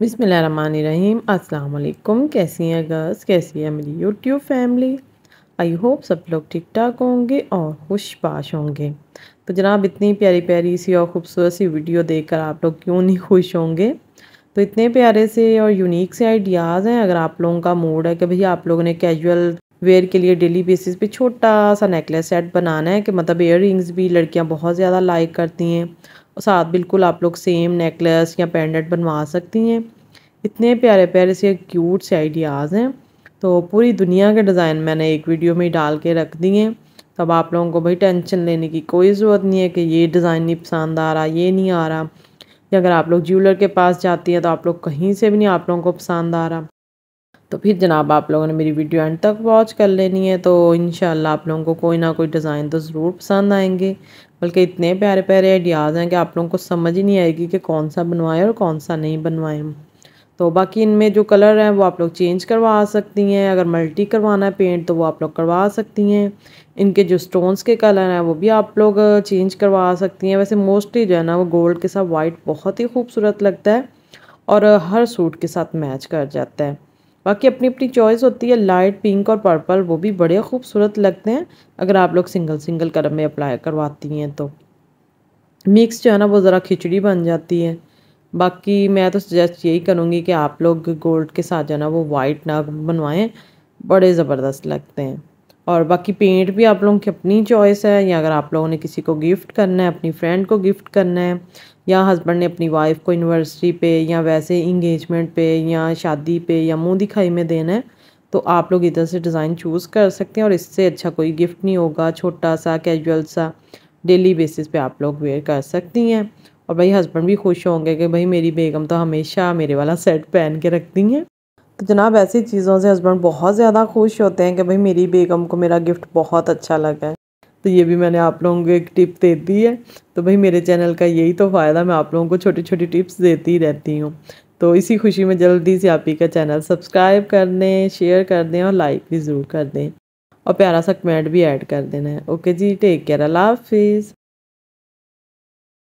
बिसमीम अल्लाम कैसी हैं गर्ल्स कैसी है मेरी यूट्यूब फैमिली आई होप सब लोग ठीक ठाक होंगे और खुश पाश होंगे तो जनाब इतनी प्यारी प्यारी सी और ख़ूबसूरत सी वीडियो देखकर आप लोग क्यों नहीं खुश होंगे तो इतने प्यारे से और यूनिक से आइडियाज़ हैं अगर आप लोगों का मूड है कि भैया आप लोगों ने कैजुअल वेयर के लिए डेली बेसिस पे छोटा सा नेकलेस सेट बनाना है कि मतलब रिंग्स भी लड़कियाँ बहुत ज़्यादा लाइक करती हैं और साथ बिल्कुल आप लोग सेम नेकलेस या पेंडेंट बनवा सकती हैं इतने प्यारे प्यारे से क्यूट से आइडियाज़ हैं तो पूरी दुनिया के डिज़ाइन मैंने एक वीडियो में डाल के रख दिए तब आप लोगों को भाई टेंशन लेने की कोई ज़रूरत नहीं है कि ये डिज़ाइन नहीं पसंद आ रहा ये नहीं आ रहा या अगर आप लोग ज्वेलर के पास जाती हैं तो आप लोग कहीं से भी नहीं आप लोगों को पसंद आ रहा तो फिर जनाब आप लोगों ने मेरी वीडियो एंड तक वॉच कर लेनी है तो इन आप लोगों को कोई ना कोई डिज़ाइन तो ज़रूर पसंद आएंगे बल्कि इतने प्यारे प्यारे आइडियाज़ हैं कि आप लोगों को समझ ही नहीं आएगी कि कौन सा बनवाएं और कौन सा नहीं बनवाएं तो बाकी इनमें जो कलर हैं वो आप लोग चेंज करवा सकती हैं अगर मल्टी करवाना है पेंट तो वो आप लोग करवा सकती हैं इनके जो स्टोन्स के कलर हैं वो भी आप लोग चेंज करवा सकती हैं वैसे मोस्टली जो है ना वो गोल्ड के साथ वाइट बहुत ही खूबसूरत लगता है और हर सूट के साथ मैच कर जाता है बाकी अपनी अपनी चॉइस होती है लाइट पिंक और पर्पल वो भी बड़े खूबसूरत लगते हैं अगर आप लोग सिंगल सिंगल कलर में अप्लाई करवाती हैं तो मिक्स जो है ना वो ज़रा खिचड़ी बन जाती है बाकी मैं तो सजेस्ट यही करूँगी कि आप लोग गोल्ड के साथ जो है ना वो वाइट नग बनवाएं बड़े ज़बरदस्त लगते हैं और बाकी पेंट भी आप लोगों की अपनी चॉइस है या अगर आप लोगों ने किसी को गिफ्ट करना है अपनी फ्रेंड को गिफ्ट करना है या हस्बैंड ने अपनी वाइफ को यूनिवर्सिटी पे या वैसे इंगेजमेंट पे या शादी पे या मुंह दिखाई में देना है तो आप लोग इधर से डिज़ाइन चूज़ कर सकते हैं और इससे अच्छा कोई गिफ्ट नहीं होगा छोटा सा कैजुअल सा डेली बेसिस पे आप लोग वेयर कर सकती हैं और भाई हस्बैंड भी खुश होंगे कि भाई मेरी बेगम तो हमेशा मेरे वाला सेट पहन के रखती हैं तो जनाब ऐसी चीज़ों से हस्बैंड बहुत ज़्यादा खुश होते हैं कि भाई मेरी बेगम को मेरा गिफ्ट बहुत अच्छा लगा है तो ये भी मैंने आप लोगों को एक टिप दे दी है तो भाई मेरे चैनल का यही तो फ़ायदा मैं आप लोगों को छोटी छोटी टिप्स देती रहती हूँ तो इसी खुशी में जल्दी से आप ही का चैनल सब्सक्राइब कर दें शेयर कर दें और लाइक भी ज़रूर कर दें और प्यारा सा कमेंट भी ऐड कर देना है ओके जी टेक केयर अल्लाह हाफिज़